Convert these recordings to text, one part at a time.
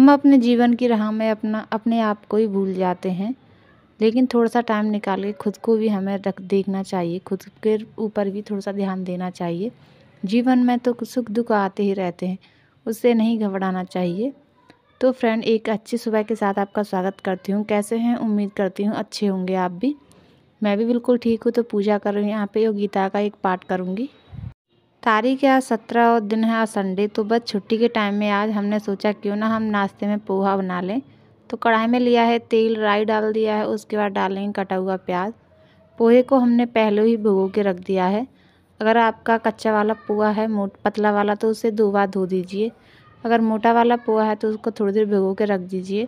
हम अपने जीवन की राह में अपना अपने आप को ही भूल जाते हैं लेकिन थोड़ा सा टाइम निकाल के खुद को भी हमें रख देखना चाहिए खुद के ऊपर भी थोड़ा सा ध्यान देना चाहिए जीवन में तो सुख दुख आते ही रहते हैं उससे नहीं घबराना चाहिए तो फ्रेंड एक अच्छी सुबह के साथ आपका स्वागत करती हूँ कैसे हैं उम्मीद करती हूँ अच्छे होंगे आप भी मैं भी बिल्कुल ठीक हूँ तो पूजा कर रही हूँ यहाँ पे और गीता का एक पाठ करूँगी तारीख आज सत्रह और दिन है संडे तो बस छुट्टी के टाइम में आज हमने सोचा क्यों ना हम नाश्ते में पोहा बना लें तो कढ़ाई में लिया है तेल राई डाल दिया है उसके बाद डालेंगे कटा हुआ प्याज पोहे को हमने पहले ही भिगो के रख दिया है अगर आपका कच्चा वाला पोहा है मोट पतला वाला तो उसे दो बार धो दीजिए अगर मोटा वाला पोहा है तो उसको थोड़ी देर भिगो के रख दीजिए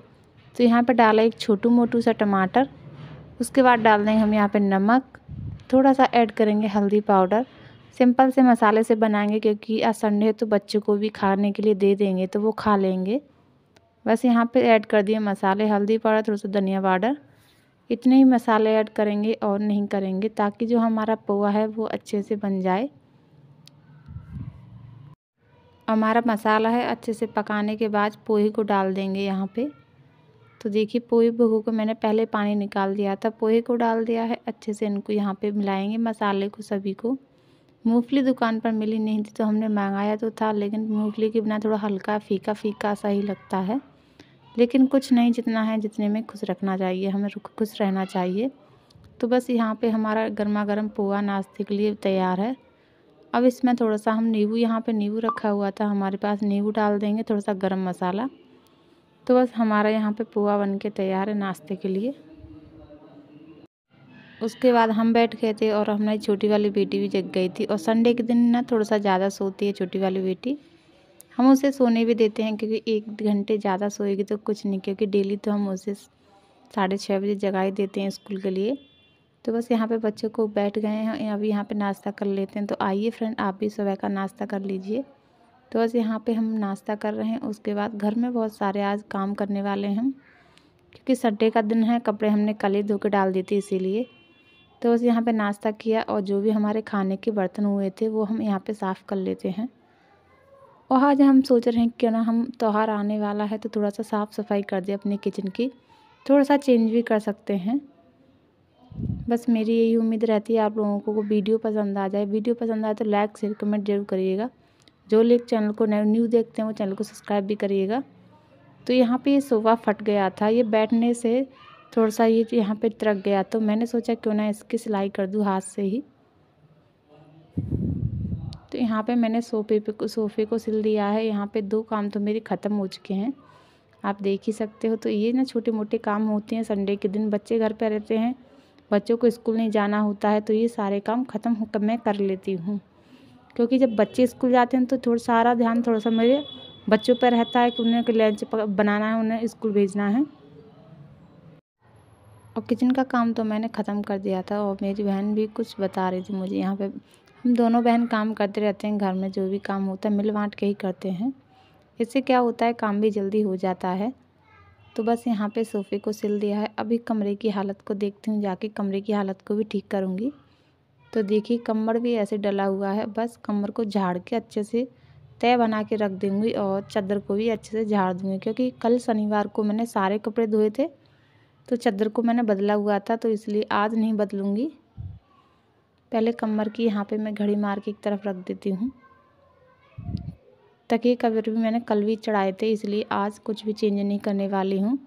तो यहाँ पर डाला एक छोटू मोटू सा टमाटर उसके बाद डाल देंगे हम यहाँ पर नमक थोड़ा सा ऐड करेंगे हल्दी पाउडर सिंपल से मसाले से बनाएंगे क्योंकि आज संडे है तो बच्चों को भी खाने के लिए दे देंगे तो वो खा लेंगे बस यहाँ पे ऐड कर दिए मसाले हल्दी पाउडर थोड़ा सा धनिया पाउडर इतने ही मसाले ऐड करेंगे और नहीं करेंगे ताकि जो हमारा पोहा है वो अच्छे से बन जाए हमारा मसाला है अच्छे से पकाने के बाद पोहे को डाल देंगे यहाँ पे तो देखिए पोहे बहू को मैंने पहले पानी निकाल दिया था पोहे को डाल दिया है अच्छे से इनको यहाँ पे मिलाएंगे मसाले को सभी को मूंगफली दुकान पर मिली नहीं थी तो हमने मंगाया तो था लेकिन मूंगफली के बिना थोड़ा हल्का फीका फीका सा ही लगता है लेकिन कुछ नहीं जितना है जितने में खुश रखना चाहिए हमें खुश रहना चाहिए तो बस यहाँ पे हमारा गर्मा गर्म पोहा नाश्ते के लिए तैयार है अब इसमें थोड़ा सा हम नींबू यहाँ पे नींबू रखा हुआ था हमारे पास नींबू डाल देंगे थोड़ा सा गर्म मसाला तो बस हमारा यहाँ पे पोहा बन के तैयार है नाश्ते के लिए उसके बाद हम बैठ गए थे और हमारी छोटी वाली बेटी भी जग गई थी और संडे के दिन ना थोड़ा सा ज़्यादा सोती है छोटी वाली बेटी हम उसे सोने भी देते हैं क्योंकि एक घंटे ज़्यादा सोएगी तो कुछ नहीं क्योंकि डेली तो हम उसे साढ़े छः बजे जगा ही देते हैं स्कूल के लिए तो बस यहाँ पे बच्चों को बैठ गए हैं अभी यहाँ पे नाश्ता कर लेते हैं तो आइए फ्रेंड आप भी सुबह का नाश्ता कर लीजिए तो बस यहाँ पे हम नाश्ता कर रहे हैं उसके बाद घर में बहुत सारे आज काम करने वाले हैं क्योंकि संडे का दिन है कपड़े हमने कल ही धो के डाल दी थी इसीलिए तो बस यहाँ पे नाश्ता किया और जो भी हमारे खाने के बर्तन हुए थे वो हम यहाँ पे साफ़ कर लेते हैं और आज हम सोच रहे हैं क्यों ना हम त्यौहार आने वाला है तो थोड़ा सा साफ़ सफाई कर दें अपने किचन की थोड़ा सा चेंज भी कर सकते हैं बस मेरी यही उम्मीद रहती है आप लोगों को वीडियो पसंद आ जाए वीडियो पसंद आए तो लाइक शेयर कमेंट जरूर करिएगा जो लोग चैनल को न्यू देखते हैं वो चैनल को सब्सक्राइब भी करिएगा तो यहाँ पे ये सोफ़ा फट गया था ये बैठने से थोड़ा सा ये यहाँ पे तरक गया तो मैंने सोचा क्यों ना इसकी सिलाई कर दूँ हाथ से ही तो यहाँ पे मैंने सोफे पे सोफ़े को सिल दिया है यहाँ पे दो काम तो मेरे ख़त्म हो चुके हैं आप देख ही सकते हो तो ये ना छोटे मोटे काम होते हैं संडे के दिन बच्चे घर पर रहते हैं बच्चों को स्कूल नहीं जाना होता है तो ये सारे काम ख़त्म होकर मैं कर लेती हूँ क्योंकि जब बच्चे स्कूल जाते हैं तो थोड़ा सारा ध्यान थोड़ा सा मेरे बच्चों पर रहता है कि उन्हें लंच बनाना है उन्हें स्कूल भेजना है और किचन का काम तो मैंने ख़त्म कर दिया था और मेरी बहन भी कुछ बता रही थी मुझे यहाँ पे हम दोनों बहन काम करते रहते हैं घर में जो भी काम होता है मिल बाँट के ही करते हैं इससे क्या होता है काम भी जल्दी हो जाता है तो बस यहाँ पे सोफ़े को सिल दिया है अभी कमरे की हालत को देखती हूँ जाके कमरे की हालत को भी ठीक करूँगी तो देखिए कमर भी ऐसे डला हुआ है बस कमर को झाड़ के अच्छे से तय बना के रख दूँगी और चादर को भी अच्छे से झाड़ दूँगी क्योंकि कल शनिवार को मैंने सारे कपड़े धोए थे तो चादर को मैंने बदला हुआ था तो इसलिए आज नहीं बदलूँगी पहले कमर की यहाँ पे मैं घड़ी मार के एक तरफ रख देती हूँ तकिए कवर भी मैंने कल भी चढ़ाए थे इसलिए आज कुछ भी चेंज नहीं करने वाली हूँ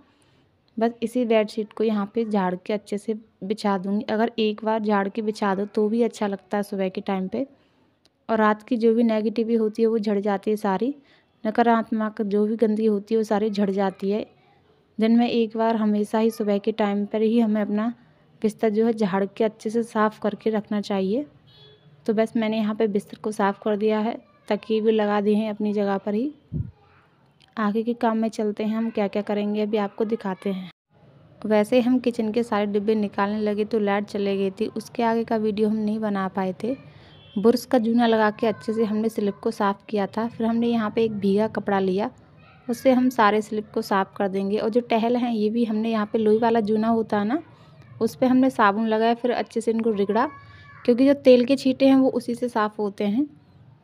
बस इसी बेडशीट को यहाँ पे झाड़ के अच्छे से बिछा दूँगी अगर एक बार झाड़ के बिछा दो तो भी अच्छा लगता है सुबह के टाइम पे और रात की जो भी नेगेटिविटी होती है वो झड़ जाती है सारी नकारात्मक जो भी गंदगी होती है वो सारी झड़ जाती है दिन में एक बार हमेशा ही सुबह के टाइम पर ही हमें अपना बिस्तर जो है झाड़ के अच्छे से साफ़ करके रखना चाहिए तो बस मैंने यहाँ पे बिस्तर को साफ़ कर दिया है तकिए भी लगा दिए हैं अपनी जगह पर ही आगे के काम में चलते हैं हम क्या क्या करेंगे अभी आपको दिखाते हैं वैसे हम किचन के सारे डिब्बे निकालने लगे तो लाइट चले गई थी उसके आगे का वीडियो हम नहीं बना पाए थे बुरश का जूना लगा के अच्छे से हमने स्लिप को साफ़ किया था फिर हमने यहाँ पे एक भीगा कपड़ा लिया उससे हम सारे स्लिप को साफ़ कर देंगे और जो टहल हैं ये भी हमने यहाँ पे लोई वाला जूना होता है ना उस पर हमने साबुन लगाया फिर अच्छे से इनको रिगड़ा क्योंकि जो तेल के छीटे हैं वो उसी से साफ़ होते हैं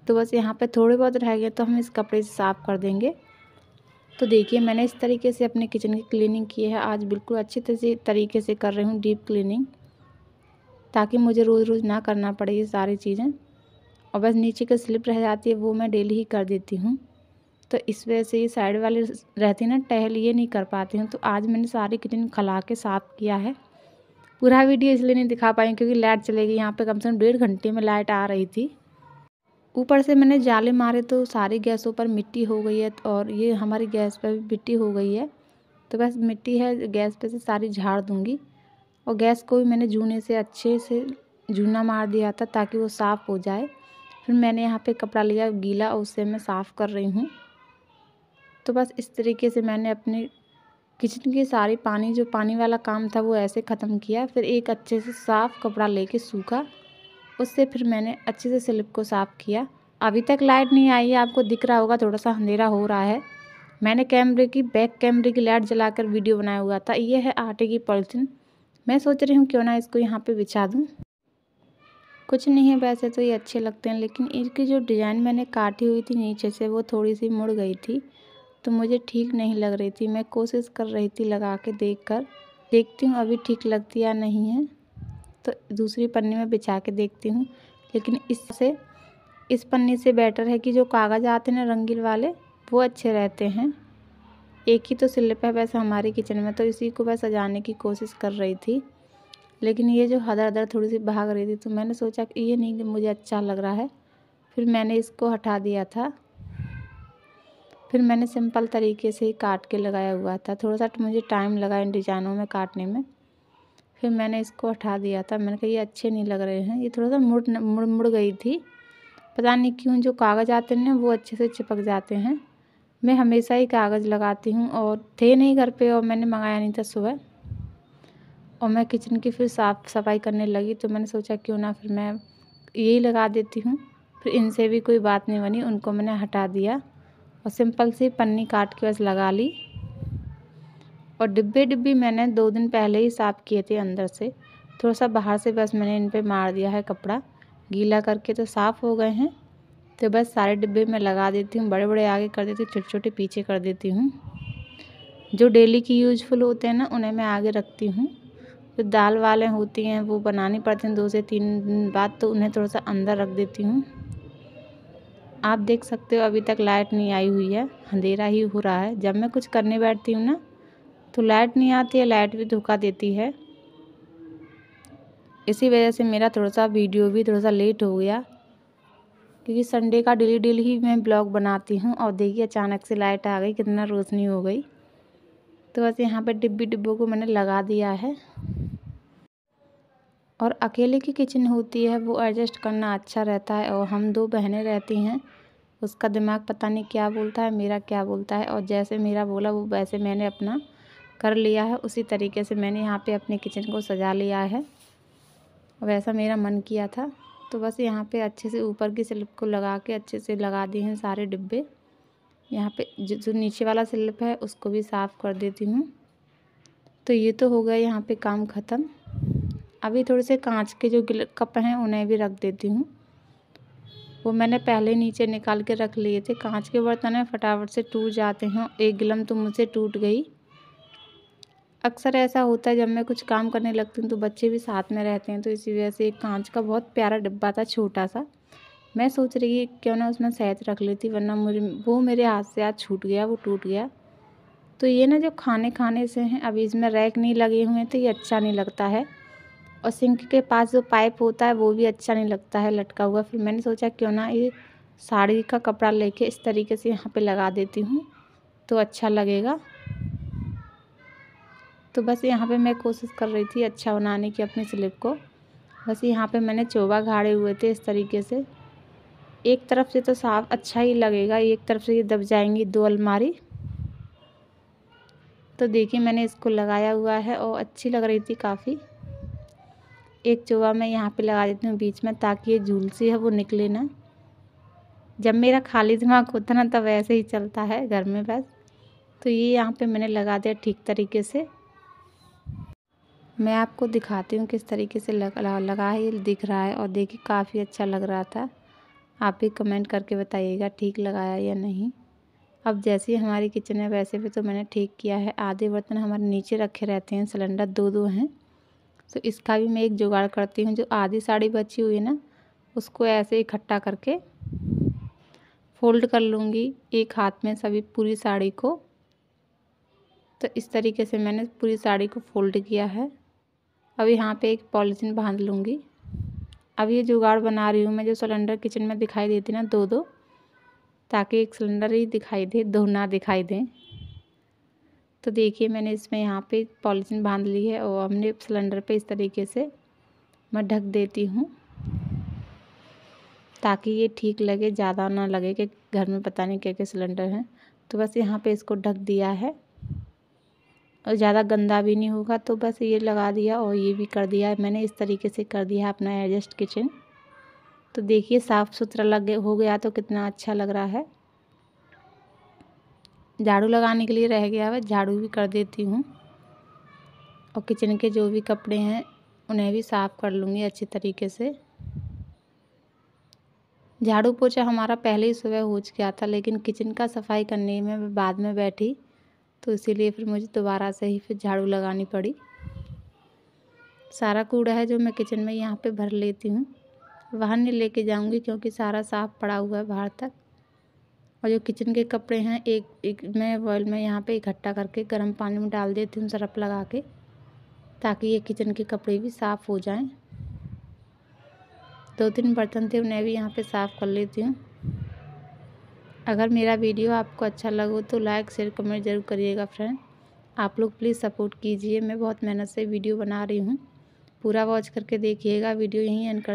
तो बस यहाँ पे थोड़े बहुत रह गए तो हम इस कपड़े से साफ़ कर देंगे तो देखिए मैंने इस तरीके से अपने किचन की क्लिनिंग की है आज बिल्कुल अच्छे तरीके से कर रही हूँ डीप क्लिनिंग ताकि मुझे रोज़ रोज़ ना करना पड़े ये सारी चीज़ें और बस नीचे की स्लिप रह जाती है वो मैं डेली ही कर देती हूँ तो इस वजह से ये साइड वाले रहते हैं ना टहल ये नहीं कर पाते हैं तो आज मैंने सारे किचन खला के साफ़ किया है पूरा वीडियो इसलिए नहीं दिखा पाई क्योंकि लाइट चले गई यहाँ पे कम से कम डेढ़ घंटे में लाइट आ रही थी ऊपर से मैंने जाले मारे तो सारी गैसों पर मिट्टी हो गई है और ये हमारी गैस पर भी मिट्टी हो गई है तो बस मिट्टी है गैस पे से सारी झाड़ दूँगी और गैस को भी मैंने जूने से अच्छे से जूना मार दिया था ताकि वो साफ़ हो जाए फिर मैंने यहाँ पे कपड़ा लिया गीला और उससे मैं साफ़ कर रही हूँ तो बस इस तरीके से मैंने अपने किचन की सारी पानी जो पानी वाला काम था वो ऐसे ख़त्म किया फिर एक अच्छे से साफ़ कपड़ा लेके सूखा उससे फिर मैंने अच्छे से स्लिप को साफ़ किया अभी तक लाइट नहीं आई है आपको दिख रहा होगा थोड़ा सा अंधेरा हो रहा है मैंने कैमरे की बैक कैमरे की लाइट जलाकर वीडियो बनाया हुआ था ये है आटे की पॉलिथिन मैं सोच रही हूँ क्यों ना इसको यहाँ पे बिछा दूँ कुछ नहीं है वैसे तो ये अच्छे लगते हैं लेकिन इनकी जो डिज़ाइन मैंने काटी हुई थी नीचे से वो थोड़ी सी मुड़ गई थी तो मुझे ठीक नहीं लग रही थी मैं कोशिश कर रही थी लगा के देख कर देखती हूँ अभी ठीक लगती या नहीं है तो दूसरी पन्नी में बिछा के देखती हूँ लेकिन इससे इस पन्नी से बेटर है कि जो कागज़ आते हैं ना रंगील वाले वो अच्छे रहते हैं एक ही तो स्लिप है वैसे हमारे किचन में तो इसी को मैं सजाने की कोशिश कर रही थी लेकिन ये जो हदर हदर थोड़ी सी भाग रही थी तो मैंने सोचा कि ये नहीं मुझे अच्छा लग रहा है फिर मैंने इसको हटा दिया था फिर मैंने सिंपल तरीके से ही काट के लगाया हुआ था थोड़ा सा तो मुझे टाइम लगा इन डिजाइनों में काटने में फिर मैंने इसको हटा दिया था मैंने कहा ये अच्छे नहीं लग रहे हैं ये थोड़ा सा मुड़ मुड़ मुड़ गई थी पता नहीं क्यों जो कागज़ आते हैं वो अच्छे से चिपक जाते हैं मैं हमेशा ही कागज़ लगाती हूँ और थे नहीं घर पे और मैंने मंगाया नहीं था सुबह और मैं किचन की फिर साफ़ सफाई करने लगी तो मैंने सोचा क्यों ना फिर मैं यही लगा देती हूँ फिर इनसे भी कोई बात नहीं बनी उनको मैंने हटा दिया और सिंपल सी पन्नी काट के बस लगा ली और डिब्बे डिब्बे मैंने दो दिन पहले ही साफ़ किए थे अंदर से थोड़ा सा बाहर से बस मैंने इन पर मार दिया है कपड़ा गीला करके तो साफ़ हो गए हैं तो बस सारे डिब्बे में लगा देती हूँ बड़े बड़े आगे कर देती हूँ छोटे छोटे पीछे कर देती हूँ जो डेली की यूजफुल होते हैं ना उन्हें मैं आगे रखती हूँ जो तो दाल वाले होती हैं वो बनानी पड़ती हैं दो से तीन दिन बाद तो उन्हें थोड़ा सा अंदर रख देती हूँ आप देख सकते हो अभी तक लाइट नहीं आई हुई है अंधेरा ही हो रहा है जब मैं कुछ करने बैठती हूँ ना तो लाइट नहीं आती है लाइट भी धोखा देती है इसी वजह से मेरा थोड़ा सा वीडियो भी थोड़ा सा लेट हो गया क्योंकि संडे का डेली डेली ही मैं ब्लॉग बनाती हूँ और देखिए अचानक से लाइट आ गई कितना रोशनी हो गई तो बस यहाँ पर डिब्बी डिब्बों को मैंने लगा दिया है और अकेले की किचन होती है वो एडजस्ट करना अच्छा रहता है और हम दो बहनें रहती हैं उसका दिमाग पता नहीं क्या बोलता है मेरा क्या बोलता है और जैसे मेरा बोला वो वैसे मैंने अपना कर लिया है उसी तरीके से मैंने यहाँ पे अपने किचन को सजा लिया है वैसा मेरा मन किया था तो बस यहाँ पे अच्छे से ऊपर की स्लिप को लगा के अच्छे से लगा दिए हैं सारे डिब्बे यहाँ पे जो नीचे वाला स्लिप है उसको भी साफ़ कर देती हूँ तो ये तो हो गया यहाँ पे काम ख़त्म अभी थोड़े से कांच के जो कप हैं उन्हें भी रख देती हूँ वो मैंने पहले नीचे निकाल के रख लिए थे कांच के बर्तन में फटाफट से टूट जाते हैं एक गिलम तो मुझसे टूट गई अक्सर ऐसा होता है जब मैं कुछ काम करने लगती हूँ तो बच्चे भी साथ में रहते हैं तो इसी वजह से एक कांच का बहुत प्यारा डिब्बा था छोटा सा मैं सोच रही क्यों ना उसमें शहद रख लेती वरना मुझे वो मेरे हाथ से आज छूट गया वो टूट गया तो ये ना जो खाने खाने से हैं अभी इसमें रैक नहीं लगे हुए थे तो ये अच्छा नहीं लगता है और सिंक के पास जो पाइप होता है वो भी अच्छा नहीं लगता है लटका हुआ फिर मैंने सोचा क्यों ना ये साड़ी का कपड़ा लेके इस तरीके से यहाँ पे लगा देती हूँ तो अच्छा लगेगा तो बस यहाँ पे मैं कोशिश कर रही थी अच्छा बनाने की अपनी स्लिप को बस यहाँ पे मैंने चोबा घाड़े हुए थे इस तरीके से एक तरफ से तो साफ अच्छा ही लगेगा एक तरफ से ये दब जाएंगी दो अलमारी तो देखिए मैंने इसको लगाया हुआ है और अच्छी लग रही थी काफ़ी एक चोवा मैं यहाँ पे लगा देती हूँ बीच में ताकि ये झूल सी है वो निकले ना जब मेरा खाली दिमाग होता ना तब ऐसे ही चलता है घर में बस तो ये यहाँ पे मैंने लगा दिया ठीक तरीके से मैं आपको दिखाती हूँ किस तरीके से लग, लगा है ये दिख रहा है और देखिए काफ़ी अच्छा लग रहा था आप भी कमेंट करके बताइएगा ठीक लगाया या नहीं अब जैसे ही हमारी किचन है वैसे भी तो मैंने ठीक किया है आधे बर्तन हमारे नीचे रखे रहते हैं सिलेंडर दो दो हैं तो इसका भी मैं एक जुगाड़ करती हूँ जो आधी साड़ी बची हुई है ना उसको ऐसे इकट्ठा करके फोल्ड कर लूँगी एक हाथ में सभी पूरी साड़ी को तो इस तरीके से मैंने पूरी साड़ी को फोल्ड किया है अब यहाँ पे एक पॉलिथीन बांध लूँगी अब ये जुगाड़ बना रही हूँ मैं जो सिलेंडर किचन में दिखाई देती ना दो दो ताकि एक सिलेंडर ही दिखाई दे दो ना दिखाई दें तो देखिए मैंने इसमें यहाँ पे पॉलीथीन बांध ली है और हमने सिलेंडर पे इस तरीके से मैं ढक देती हूँ ताकि ये ठीक लगे ज़्यादा ना लगे कि घर में पता नहीं क्या क्या सिलेंडर हैं तो बस यहाँ पे इसको ढक दिया है और ज़्यादा गंदा भी नहीं होगा तो बस ये लगा दिया और ये भी कर दिया मैंने इस तरीके से कर दिया अपना एडजस्ट किचन तो देखिए साफ़ सुथरा लगे हो गया तो कितना अच्छा लग रहा है झाड़ू लगाने के लिए रह गया है झाड़ू भी कर देती हूँ और किचन के जो भी कपड़े हैं उन्हें भी साफ़ कर लूँगी अच्छे तरीके से झाड़ू पोछा हमारा पहले ही सुबह हो गया था लेकिन किचन का सफाई करने में मैं बाद में बैठी तो इसीलिए फिर मुझे दोबारा से ही फिर झाड़ू लगानी पड़ी सारा कूड़ा है जो मैं किचन में यहाँ पे भर लेती हूँ बाहर नहीं लेके जाऊँगी क्योंकि सारा साफ़ पड़ा हुआ है बाहर तक और जो किचन के कपड़े हैं एक एक मैं बॉयल में यहाँ पे इकट्ठा करके गर्म पानी में डाल देती हूँ सरफ लगा के ताकि ये किचन के कपड़े भी साफ़ हो जाएं दो तीन बर्तन थे उन्हें भी यहाँ पे साफ़ कर लेती हूँ अगर मेरा वीडियो आपको अच्छा लगे तो लाइक शेयर कमेंट ज़रूर करिएगा फ्रेंड आप लोग प्लीज़ सपोर्ट कीजिए मैं बहुत मेहनत से वीडियो बना रही हूँ पूरा वॉच करके देखिएगा वीडियो यहीं एंड कर